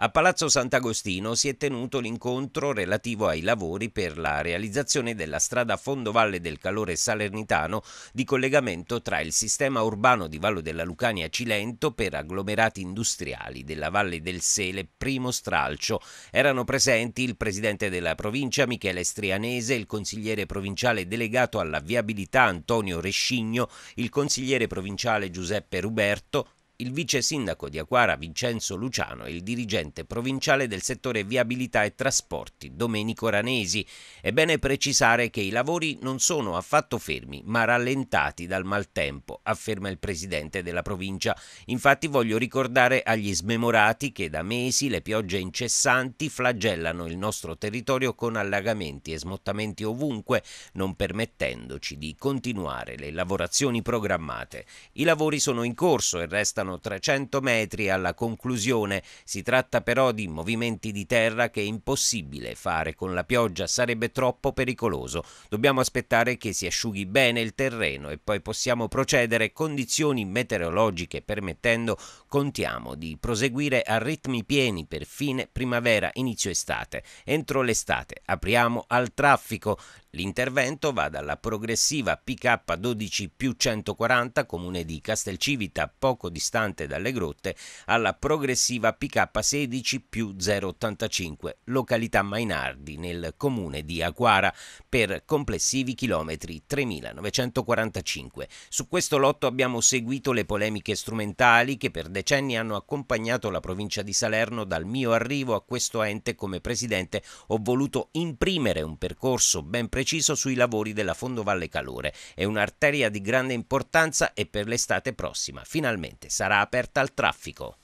A Palazzo Sant'Agostino si è tenuto l'incontro relativo ai lavori per la realizzazione della strada Fondovalle del Calore Salernitano di collegamento tra il sistema urbano di Vallo della Lucania Cilento per agglomerati industriali della Valle del Sele Primo Stralcio. Erano presenti il presidente della provincia Michele Strianese, il consigliere provinciale delegato alla viabilità Antonio Rescigno, il consigliere provinciale Giuseppe Ruberto, il vice sindaco di Aquara Vincenzo Luciano e il dirigente provinciale del settore viabilità e trasporti Domenico Ranesi. È bene precisare che i lavori non sono affatto fermi ma rallentati dal maltempo, afferma il presidente della provincia. Infatti voglio ricordare agli smemorati che da mesi le piogge incessanti flagellano il nostro territorio con allagamenti e smottamenti ovunque, non permettendoci di continuare le lavorazioni programmate. I lavori sono in corso e restano lontano 300 metri alla conclusione. Si tratta però di movimenti di terra che è impossibile fare con la pioggia, sarebbe troppo pericoloso. Dobbiamo aspettare che si asciughi bene il terreno e poi possiamo procedere condizioni meteorologiche permettendo, contiamo di proseguire a ritmi pieni per fine primavera, inizio estate. Entro l'estate apriamo al traffico. L'intervento va dalla progressiva PK12 più 140 comune di Castelcivita poco distante dalle grotte alla progressiva PK16 più 085 località Mainardi nel comune di Aquara per complessivi chilometri 3945. Su questo lotto abbiamo seguito le polemiche strumentali che per decenni hanno accompagnato la provincia di Salerno dal mio arrivo a questo ente come presidente ho voluto imprimere un percorso ben preciso preciso sui lavori della Fondovalle Calore. È un'arteria di grande importanza e per l'estate prossima finalmente sarà aperta al traffico.